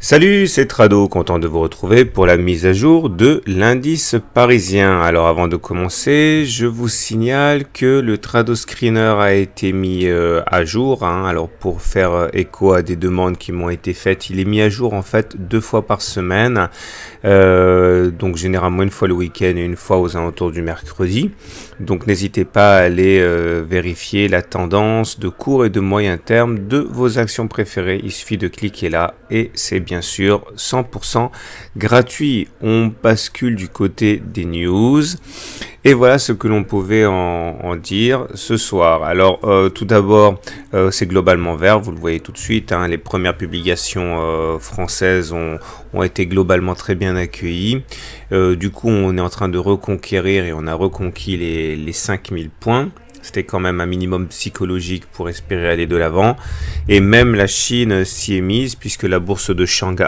Salut, c'est Trado, content de vous retrouver pour la mise à jour de l'indice parisien. Alors avant de commencer, je vous signale que le Trado Screener a été mis euh, à jour. Hein. Alors pour faire euh, écho à des demandes qui m'ont été faites, il est mis à jour en fait deux fois par semaine. Euh, donc généralement une fois le week-end et une fois aux alentours du mercredi. Donc n'hésitez pas à aller vérifier la tendance de court et de moyen terme de vos actions préférées. Il suffit de cliquer là et c'est bien bien sûr 100% gratuit. On bascule du côté des news. Et voilà ce que l'on pouvait en, dire ce soir. Alors euh, tout d'abord, euh, c'est globalement vert, vous le voyez tout de suite. Hein. les premières publications euh, françaises ont, été globalement très bien accueillies. du coup, on est en train de reconquérir et on a reconquis les 5000 points. C'était quand même un minimum psychologique pour espérer aller de l'avant. Et même la Chine s'y est mise puisque la bourse de Shanghai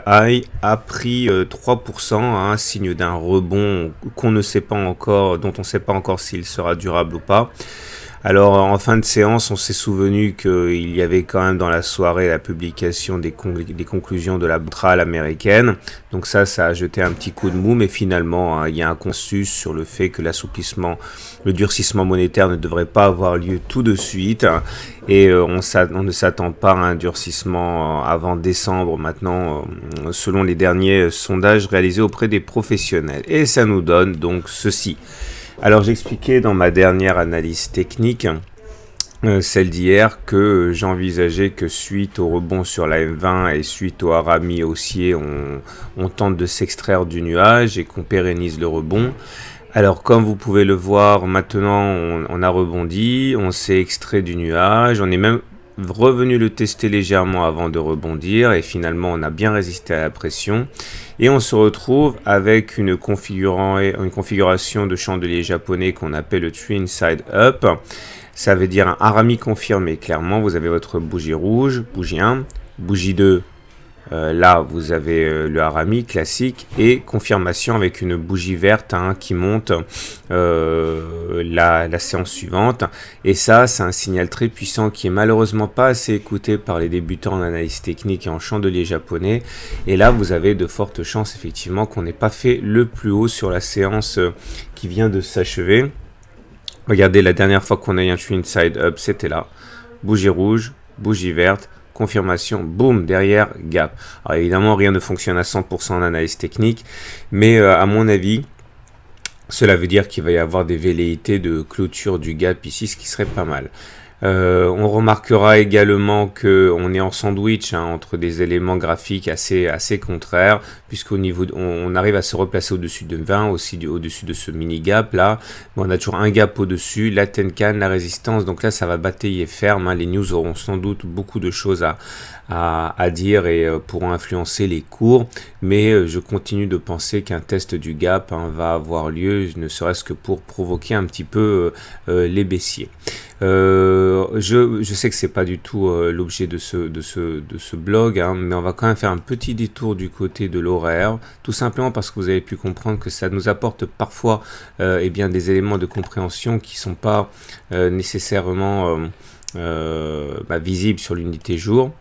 a pris 3%, euh, un hein, signe d'un rebond qu'on ne sait pas encore, dont on ne sait pas encore s'il sera durable ou pas. Alors en fin de séance, on s'est souvenu qu'il y avait quand même dans la soirée la publication des, conclusions de la trale américaine. Donc ça, ça a jeté un petit coup de mou, mais finalement, hein, il y a un consensus sur le fait que l'assouplissement, le durcissement monétaire ne devrait pas avoir lieu tout de suite. et euh, on, ne s'attend pas à un durcissement euh, avant décembre maintenant, euh, selon les derniers sondages réalisés auprès des professionnels. Et ça nous donne donc ceci. Alors j'expliquais dans ma dernière analyse technique, euh, celle d'hier, que j'envisageais que suite au rebond sur la M20 et suite au harami haussier, on, tente de s'extraire du nuage et qu'on pérennise le rebond. Alors comme vous pouvez le voir maintenant, on a rebondi, on s'est extrait du nuage, on est même revenu le tester légèrement avant de rebondir et finalement on a bien résisté à la pression et on se retrouve avec une, configuration de chandelier japonais qu'on appelle le twin side up. Ça veut dire un harami confirmé. Clairement, vous avez votre bougie rouge, bougie 1, bougie 2, euh, là, vous avez euh, le harami classique et confirmation avec une bougie verte hein, qui monte euh, la, séance suivante. Et ça, c'est un signal très puissant qui est malheureusement pas assez écouté par les débutants en analyse technique et en chandelier japonais. Et là, vous avez de fortes chances effectivement qu'on n'ait pas fait le plus haut sur la séance qui vient de s'achever. Regardez, la dernière fois qu'on a eu un twin inside up, c'était là. Bougie rouge, bougie verte, confirmation, boum, derrière, gap. Alors évidemment, rien ne fonctionne à 100% en analyse technique, mais euh, à mon avis, cela veut dire qu'il va y avoir des velléités de clôture du gap ici, ce qui serait pas mal. Euh, on remarquera également que on est en sandwich hein, entre des éléments graphiques assez assez contraires, puisqu'au niveau on, arrive à se replacer au-dessus de 20, aussi au-dessus de ce mini gap là. on a toujours un gap au-dessus, la Tenkan, la résistance. Donc là, ça va batailler ferme. Hein. Les news auront sans doute beaucoup de choses à, à, dire et euh, pourront influencer les cours. Mais euh, je continue de penser qu'un test du gap hein, va avoir lieu, ne serait-ce que pour provoquer un petit peu les baissiers. Euh, je, sais que c'est pas du tout euh, l'objet de ce, blog, hein, mais on va quand même faire un petit détour du côté de l'horaire, tout simplement parce que vous avez pu comprendre que ça nous apporte parfois euh, eh bien, des éléments de compréhension qui ne sont pas nécessairement bah, visibles sur l'unité jour.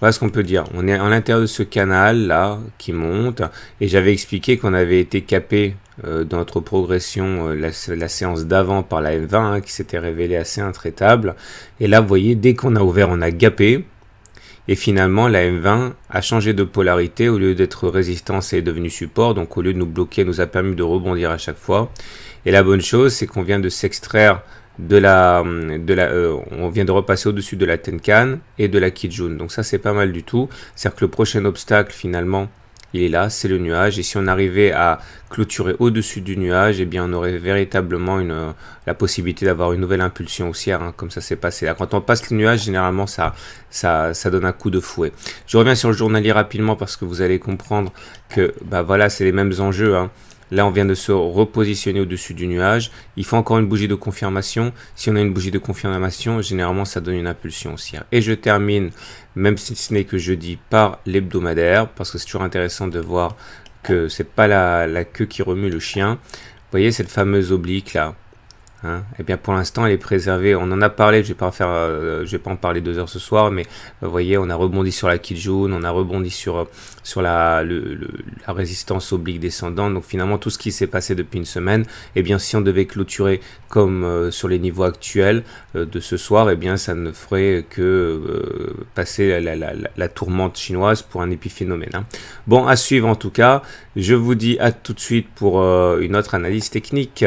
Voilà ce qu'on peut dire. On est à l'intérieur de ce canal là qui monte et j'avais expliqué qu'on avait été capé dans euh, notre progression euh, la, séance d'avant par la M20 hein, qui s'était révélée assez intraitable. Et là, vous voyez, dès qu'on a ouvert, on a gapé. Et finalement, la M20 a changé de polarité. Au lieu d'être résistance, elle est devenue support. Donc, au lieu de nous bloquer, elle nous a permis de rebondir à chaque fois. Et la bonne chose, c'est qu'on vient de s'extraire de la, euh, on vient de repasser au-dessus de la Tenkan et de la Kijun. Donc ça, c'est pas mal du tout. C'est-à-dire que le prochain obstacle, finalement, il est là, c'est le nuage. Et si on arrivait à clôturer au-dessus du nuage, eh bien on aurait véritablement une, la possibilité d'avoir une nouvelle impulsion haussière, hein, comme ça s'est passé là. Quand on passe le nuage, généralement ça, ça, donne un coup de fouet. Je reviens sur le journalier rapidement parce que vous allez comprendre que bah voilà, c'est les mêmes enjeux. Hein. Là, on vient de se repositionner au-dessus du nuage. Il faut encore une bougie de confirmation. Si on a une bougie de confirmation, généralement, ça donne une impulsion aussi Et je termine, même si ce n'est que jeudi, par l'hebdomadaire, parce que c'est toujours intéressant de voir que c'est pas la queue qui remue le chien. Vous voyez cette fameuse oblique là Hein. Eh et bien pour l'instant, elle est préservée. On en a parlé, je ne euh, vais, pas en parler deux heures ce soir, mais vous euh, voyez, on a rebondi sur la Kijun, on a rebondi sur, euh, sur la, résistance oblique descendante. Donc finalement, tout ce qui s'est passé depuis une semaine, et eh bien si on devait clôturer comme sur les niveaux actuels de ce soir, et eh bien ça ne ferait que passer la, la, tourmente chinoise pour un épiphénomène. Hein. Bon, à suivre en tout cas. Je vous dis à tout de suite pour une autre analyse technique.